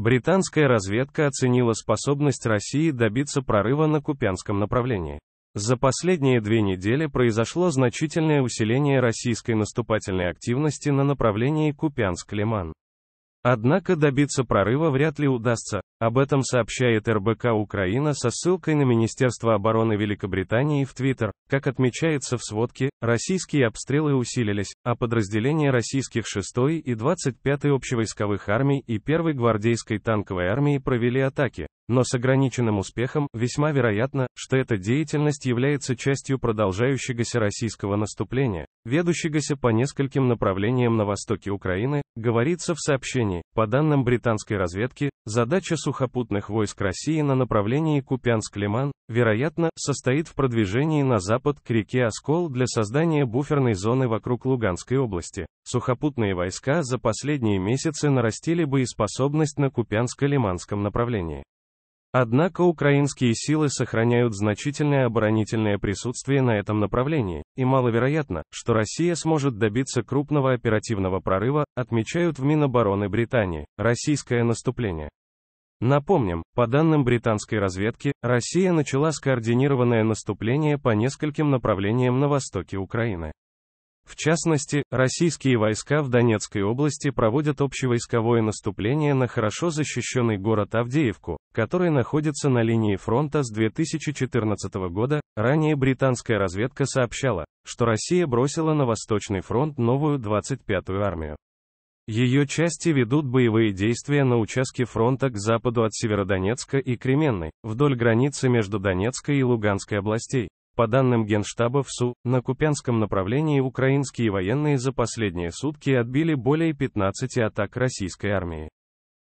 Британская разведка оценила способность России добиться прорыва на Купянском направлении. За последние две недели произошло значительное усиление российской наступательной активности на направлении Купянск-Лиман. Однако добиться прорыва вряд ли удастся, об этом сообщает РБК Украина со ссылкой на Министерство обороны Великобритании в Твиттер. Как отмечается в сводке, российские обстрелы усилились, а подразделения российских 6 и 25 общевойсковых армий и 1 гвардейской танковой армии провели атаки, но с ограниченным успехом, весьма вероятно, что эта деятельность является частью продолжающегося российского наступления, ведущегося по нескольким направлениям на востоке Украины, говорится в сообщении. По данным британской разведки, задача сухопутных войск России на направлении Купянск-Лиман, вероятно, состоит в продвижении на запад к реке Оскол для создания буферной зоны вокруг Луганской области. Сухопутные войска за последние месяцы нарастили боеспособность на Купянско-Лиманском направлении. Однако украинские силы сохраняют значительное оборонительное присутствие на этом направлении, и маловероятно, что Россия сможет добиться крупного оперативного прорыва, отмечают в Минобороны Британии. Российское наступление. Напомним, по данным британской разведки, Россия начала скоординированное наступление по нескольким направлениям на востоке Украины. В частности, российские войска в Донецкой области проводят общевойсковое наступление на хорошо защищенный город Авдеевку, который находится на линии фронта с 2014 года. Ранее британская разведка сообщала, что Россия бросила на Восточный фронт новую 25-ю армию. Ее части ведут боевые действия на участке фронта к западу от Северодонецка и Кременной, вдоль границы между Донецкой и Луганской областей, по данным Генштаба ВСУ, на Купянском направлении украинские военные за последние сутки отбили более 15 атак российской армии.